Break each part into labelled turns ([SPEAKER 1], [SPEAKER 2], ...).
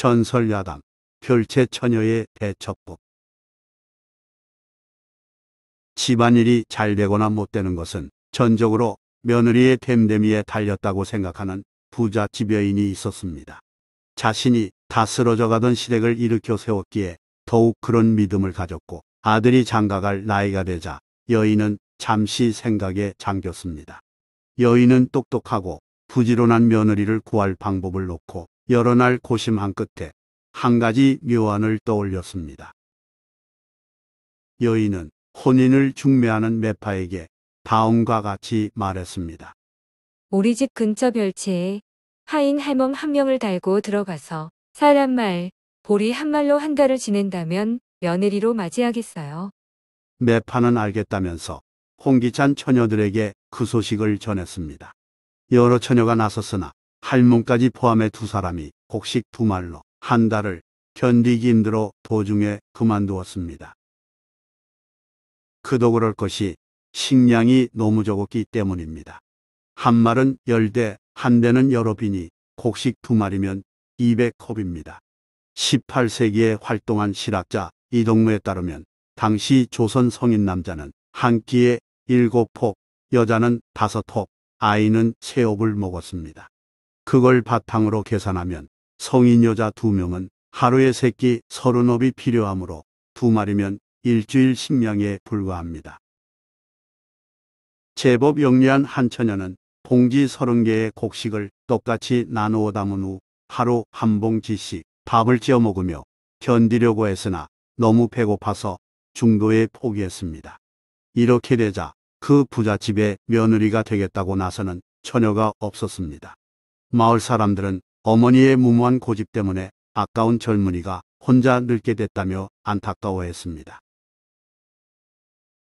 [SPEAKER 1] 전설 야당 별채 처녀의 대처법 집안일이 잘 되거나 못 되는 것은 전적으로 며느리의 됨됨이에 달렸다고 생각하는 부자 집여인이 있었습니다. 자신이 다 쓰러져 가던 시댁을 일으켜 세웠기에 더욱 그런 믿음을 가졌고 아들이 장가갈 나이가 되자 여인은 잠시 생각에 잠겼습니다. 여인은 똑똑하고 부지런한 며느리를 구할 방법을 놓고 여러 날 고심한 끝에 한 가지 묘안을 떠올렸습니다. 여인은 혼인을 중매하는 매파에게 다음과 같이 말했습니다.
[SPEAKER 2] 우리 집 근처 별채에 하인 할멈 한 명을 달고 들어가서 사람 말, 보리 한 말로 한 달을 지낸다면 며느리로 맞이하겠어요.
[SPEAKER 1] 매파는 알겠다면서 홍기찬 처녀들에게 그 소식을 전했습니다. 여러 처녀가 나섰으나 할멈까지 포함해 두 사람이 곡식 두 말로 한 달을 견디기 힘들어 도중에 그만두었습니다. 그도 그럴 것이 식량이 너무 적었기 때문입니다. 한 말은 열대, 한 대는 여러 비니 곡식 두 말이면 200컵입니다. 18세기에 활동한 실학자 이동무에 따르면 당시 조선 성인 남자는 한 끼에 7폭, 여자는 5톡, 아이는 3홉을 먹었습니다. 그걸 바탕으로 계산하면 성인 여자 두명은 하루에 새끼 서른 업이 필요하므로 두마리면 일주일 식량에 불과합니다. 제법 영리한 한처녀는 봉지 서른 개의 곡식을 똑같이 나누어 담은 후 하루 한 봉지씩 밥을 지어 먹으며 견디려고 했으나 너무 배고파서 중도에 포기했습니다. 이렇게 되자 그 부잣집의 며느리가 되겠다고 나서는 처녀가 없었습니다. 마을 사람들은 어머니의 무모한 고집 때문에 아까운 젊은이가 혼자 늙게 됐다며 안타까워했습니다.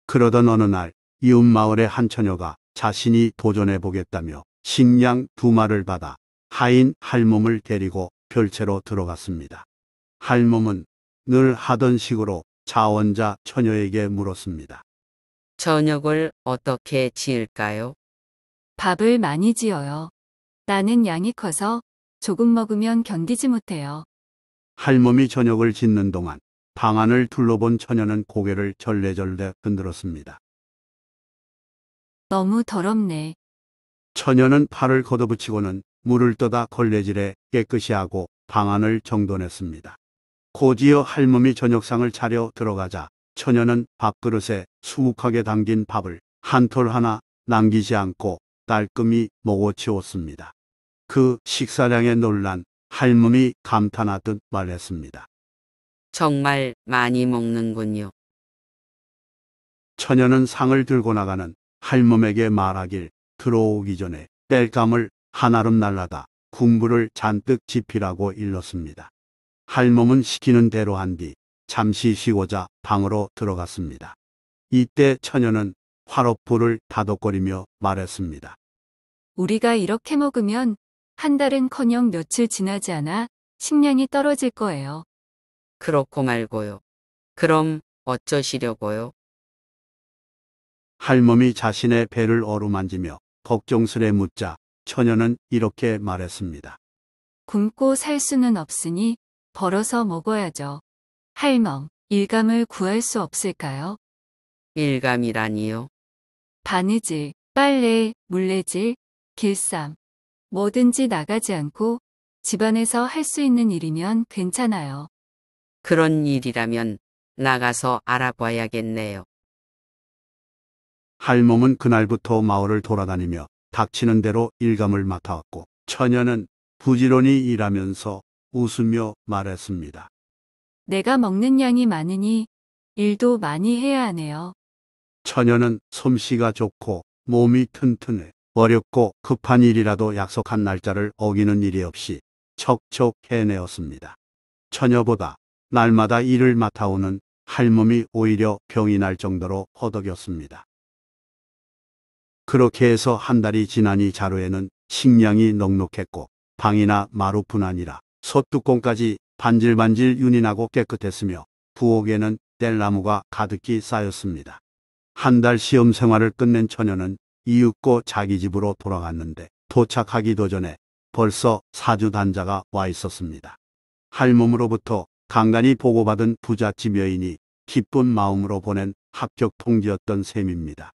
[SPEAKER 1] 그러던 어느 날 이웃 마을의 한 처녀가 자신이 도전해 보겠다며 식량 두 마를 받아 하인 할멈을 데리고 별채로 들어갔습니다. 할멈은 늘 하던 식으로 자원자 처녀에게 물었습니다.
[SPEAKER 3] 저녁을 어떻게
[SPEAKER 1] 지을까요?
[SPEAKER 2] 밥을 많이 지어요. 나는 양이 커서 조금 먹으면 견디지 못해요.
[SPEAKER 1] 할멈이 저녁을 짓는 동안 방안을 둘러본 처녀는 고개를 절레절레 흔들었습니다.
[SPEAKER 2] 너무 더럽네.
[SPEAKER 1] 처녀는 팔을 걷어붙이고는 물을 떠다 걸레질에 깨끗이 하고 방안을 정돈했습니다. 곧이어 할멈이 저녁상을 차려 들어가자 처녀는 밥그릇에 수북하게 담긴 밥을 한 톨 하나 남기지 않고 딸끔이 먹어치웠습니다. 그 식사량에 놀란 할멈이 감탄하듯 말했습니다.
[SPEAKER 3] 정말 많이
[SPEAKER 1] 먹는군요. 처녀는 상을 들고 나가는 할멈에게 말하길 들어오기 전에 땔감을 한아름 날라다 군부를 잔뜩 지피라고 일렀습니다. 할멈은 시키는 대로 한 뒤 잠시 쉬고자 방으로 들어갔습니다. 이때 처녀는 화로불을 다독거리며 말했습니다.
[SPEAKER 2] 우리가 이렇게 먹으면 한 달은커녕 며칠 지나지 않아 식량이 떨어질 거예요.
[SPEAKER 3] 그렇고 말고요.
[SPEAKER 1] 그럼 어쩌시려고요? 할멈이 자신의 배를 어루만지며 걱정스레 묻자 처녀는 이렇게 말했습니다.
[SPEAKER 2] 굶고 살 수는 없으니 벌어서 먹어야죠. 할멈, 일감을 구할 수 없을까요?
[SPEAKER 3] 일감이라니요.
[SPEAKER 2] 바느질, 빨래, 물레질, 길쌈, 뭐든지 나가지 않고 집안에서 할 수 있는 일이면 괜찮아요. 그런 일이라면
[SPEAKER 3] 나가서 알아봐야겠네요.
[SPEAKER 1] 할멈은 그날부터 마을을 돌아다니며 닥치는 대로 일감을 맡아왔고 처녀는 부지런히 일하면서 웃으며 말했습니다.
[SPEAKER 2] 내가 먹는 양이 많으니 일도 많이 해야 하네요.
[SPEAKER 1] 처녀는 솜씨가 좋고 몸이 튼튼해 어렵고 급한 일이라도 약속한 날짜를 어기는 일이 없이 척척 해내었습니다. 처녀보다 날마다 일을 맡아오는 할멈이 오히려 병이 날 정도로 허덕였습니다. 그렇게 해서 한 달이 지나니 자루에는 식량이 넉넉했고 방이나 마루뿐 아니라 솥뚜껑까지 반질반질 윤이 나고 깨끗했으며 부엌에는 땔나무가 가득히 쌓였습니다. 한달 시험 생활을 끝낸 처녀는 이윽고 자기 집으로 돌아갔는데 도착하기도 전에 벌써 사주 단자가 와 있었습니다. 할멈으로부터 간간히 보고받은 부잣집 여인이 기쁜 마음으로 보낸 합격 통지였던 셈입니다.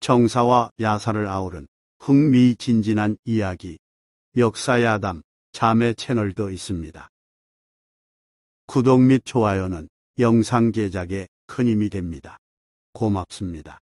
[SPEAKER 1] 정사와 야사를 아우른 흥미진진한 이야기, 역사야담, 자매 채널도 있습니다. 구독 및 좋아요는 영상 제작에 큰 힘이 됩니다.
[SPEAKER 3] 고맙습니다.